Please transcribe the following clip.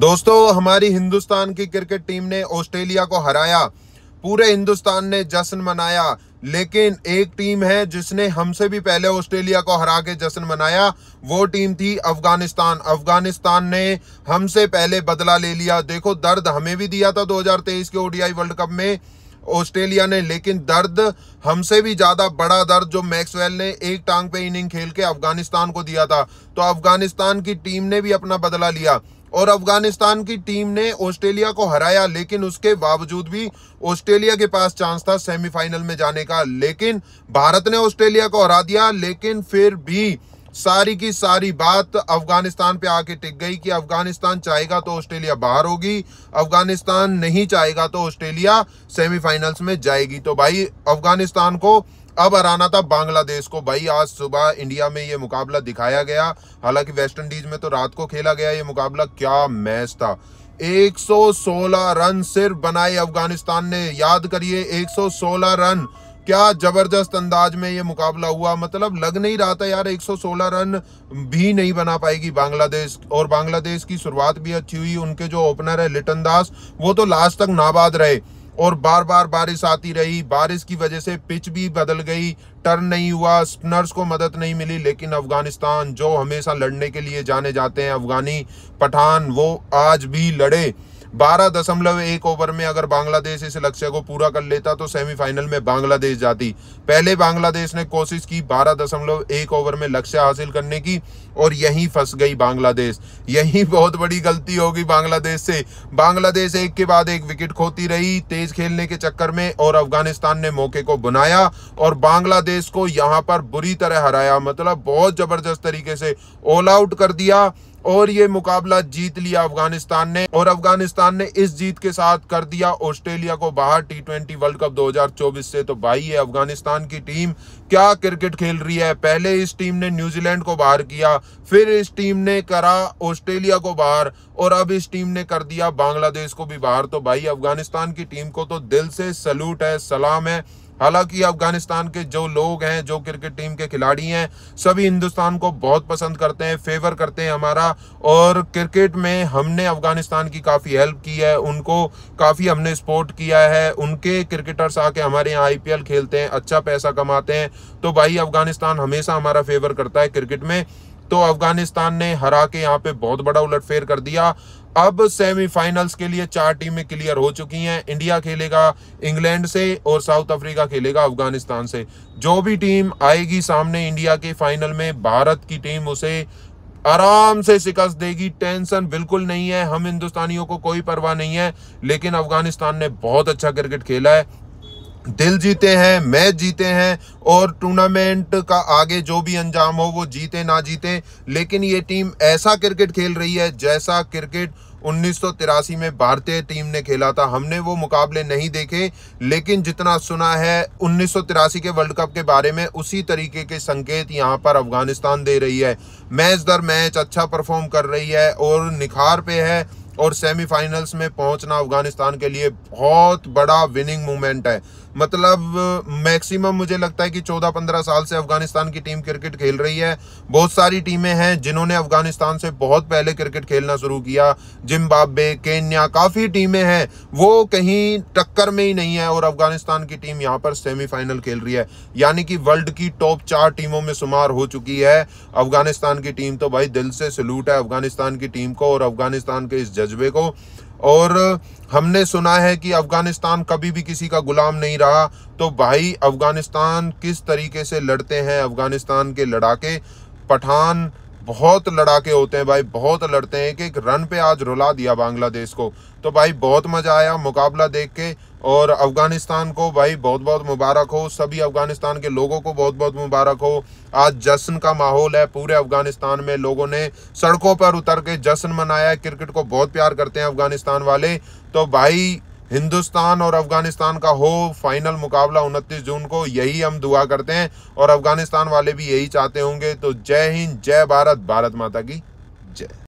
दोस्तों हमारी हिंदुस्तान की क्रिकेट टीम ने ऑस्ट्रेलिया को हराया पूरे हिंदुस्तान ने जश्न मनाया लेकिन एक टीम है जिसने हमसे भी पहले ऑस्ट्रेलिया को हरा के जश्न मनाया वो टीम थी अफगानिस्तान अफगानिस्तान ने हमसे पहले बदला ले लिया देखो दर्द हमें भी दिया था 2023 के ओडीआई वर्ल्ड कप में ऑस्ट्रेलिया ने लेकिन दर्द हमसे भी ज़्यादा बड़ा दर्द जो मैक्सवेल ने एक टांग पे इनिंग खेल के अफगानिस्तान को दिया था तो अफगानिस्तान की टीम ने भी अपना बदला लिया और अफगानिस्तान की टीम ने ऑस्ट्रेलिया को हराया लेकिन उसके बावजूद भी ऑस्ट्रेलिया के पास चांस था सेमीफाइनल में जाने का लेकिन भारत ने ऑस्ट्रेलिया को हरा दिया लेकिन फिर भी सारी की सारी बात अफगानिस्तान पे आके टिक गई कि अफगानिस्तान चाहेगा तो ऑस्ट्रेलिया बाहर होगी अफगानिस्तान नहीं चाहेगा तो ऑस्ट्रेलिया सेमीफाइनल्स में जाएगी तो भाई अफगानिस्तान को अब हराना था बांग्लादेश को भाई आज सुबह इंडिया में ये मुकाबला दिखाया गया हालांकि वेस्ट इंडीज में तो रात को खेला गया ये मुकाबला क्या मैच था 116 रन सिर्फ बनाए अफगानिस्तान ने याद करिए 116 रन क्या जबरदस्त अंदाज में ये मुकाबला हुआ मतलब लग नहीं रहा था यार 116 रन भी नहीं बना पाएगी बांग्लादेश और बांग्लादेश की शुरुआत भी अच्छी हुई उनके जो ओपनर है लिटन दास वो तो लास्ट तक नाबाद रहे और बार बार बारिश आती रही बारिश की वजह से पिच भी बदल गई टर्न नहीं हुआ स्पिनर्स को मदद नहीं मिली लेकिन अफगानिस्तान जो हमेशा लड़ने के लिए जाने जाते हैं अफगानी पठान वो आज भी लड़े बारह दशमलव एक ओवर में अगर बांग्लादेश इस लक्ष्य को पूरा कर लेता तो सेमीफाइनल में बांग्लादेश जाती पहले बांग्लादेश ने कोशिश की बारह दशमलव एक ओवर में लक्ष्य हासिल करने की और यहीं फंस गई बांग्लादेश यहीं बहुत बड़ी गलती होगी बांग्लादेश से बांग्लादेश एक के बाद एक विकेट खोती रही तेज खेलने के चक्कर में और अफगानिस्तान ने मौके को बनाया और बांग्लादेश को यहाँ पर बुरी तरह हराया मतलब बहुत जबरदस्त तरीके से ऑल आउट कर दिया और ये मुकाबला जीत लिया अफगानिस्तान ने और अफगानिस्तान ने इस जीत के साथ कर दिया ऑस्ट्रेलिया को बाहर टी ट्वेंटी वर्ल्ड कप 2024 से तो भाई ये अफगानिस्तान की टीम क्या क्रिकेट खेल रही है पहले इस टीम ने न्यूजीलैंड को बाहर किया फिर इस टीम ने करा ऑस्ट्रेलिया को बाहर और अब इस टीम ने कर दिया बांग्लादेश को भी बाहर तो भाई अफगानिस्तान की टीम को तो दिल से सल्यूट है सलाम है हालांकि अफगानिस्तान के जो लोग हैं जो क्रिकेट टीम के खिलाड़ी हैं सभी हिंदुस्तान को बहुत पसंद करते हैं फेवर करते हैं हमारा और क्रिकेट में हमने अफगानिस्तान की काफ़ी हेल्प की है उनको काफ़ी हमने सपोर्ट किया है उनके क्रिकेटर्स आके हमारे यहाँ आई खेलते हैं अच्छा पैसा कमाते हैं तो भाई अफगानिस्तान हमेशा हमारा फेवर करता है क्रिकेट में तो अफगानिस्तान ने हरा के यहाँ पे बहुत बड़ा उलटफेर कर दिया अब सेमीफाइनल्स के लिए चार टीमें क्लियर हो चुकी हैं इंडिया खेलेगा इंग्लैंड से और साउथ अफ्रीका खेलेगा अफगानिस्तान से जो भी टीम आएगी सामने इंडिया के फाइनल में भारत की टीम उसे आराम से शिकस्त देगी टेंशन बिल्कुल नहीं है हम हिंदुस्तानियों को कोई परवाह नहीं है लेकिन अफगानिस्तान ने बहुत अच्छा क्रिकेट खेला है दिल जीते हैं मैच जीते हैं और टूर्नामेंट का आगे जो भी अंजाम हो वो जीते ना जीते लेकिन ये टीम ऐसा क्रिकेट खेल रही है जैसा क्रिकेट उन्नीस में भारतीय टीम ने खेला था हमने वो मुकाबले नहीं देखे लेकिन जितना सुना है उन्नीस के वर्ल्ड कप के बारे में उसी तरीके के संकेत यहाँ पर अफगानिस्तान दे रही है मैच दर मैच अच्छा परफॉर्म कर रही है और निखार पे है और सेमीफाइनल्स में पहुंचना अफगानिस्तान के लिए बहुत बड़ा विनिंग मोमेंट है मतलब मैक्सिमम मुझे लगता है कि 14-15 साल से अफगानिस्तान की टीम क्रिकेट खेल रही है बहुत सारी टीमें हैं जिन्होंने अफगानिस्तान से बहुत पहले क्रिकेट खेलना शुरू किया जिम्बाब्वे केन्या काफ़ी टीमें हैं वो कहीं टक्कर में ही नहीं है और अफगानिस्तान की टीम यहाँ पर सेमीफाइनल खेल रही है यानी कि वर्ल्ड की टॉप चार टीमों में शुमार हो चुकी है अफगानिस्तान की टीम तो भाई दिल से सल्यूट है अफगानिस्तान की टीम को और अफगानिस्तान के इस जज्बे को और हमने सुना है कि अफ़गानिस्तान कभी भी किसी का गुलाम नहीं रहा तो भाई अफ़गानिस्तान किस तरीके से लड़ते हैं अफ़गानिस्तान के लड़ाके पठान बहुत लड़ाके होते हैं भाई बहुत लड़ते हैं कि एक रन पे आज रुला दिया बांग्लादेश को तो भाई बहुत मज़ा आया मुकाबला देख के और अफ़गानिस्तान को भाई बहुत बहुत मुबारक हो सभी अफ़गानिस्तान के लोगों को बहुत बहुत मुबारक हो आज जश्न का माहौल है पूरे अफ़गानिस्तान में लोगों ने सड़कों पर उतर के जश्न मनाया क्रिकेट को बहुत प्यार करते हैं अफ़गानिस्तान वाले तो भाई हिंदुस्तान और अफगानिस्तान का हो फाइनल मुकाबला उनतीस जून को यही हम दुआ करते हैं और अफगानिस्तान वाले भी यही चाहते होंगे तो जय हिंद जय भारत भारत माता की जय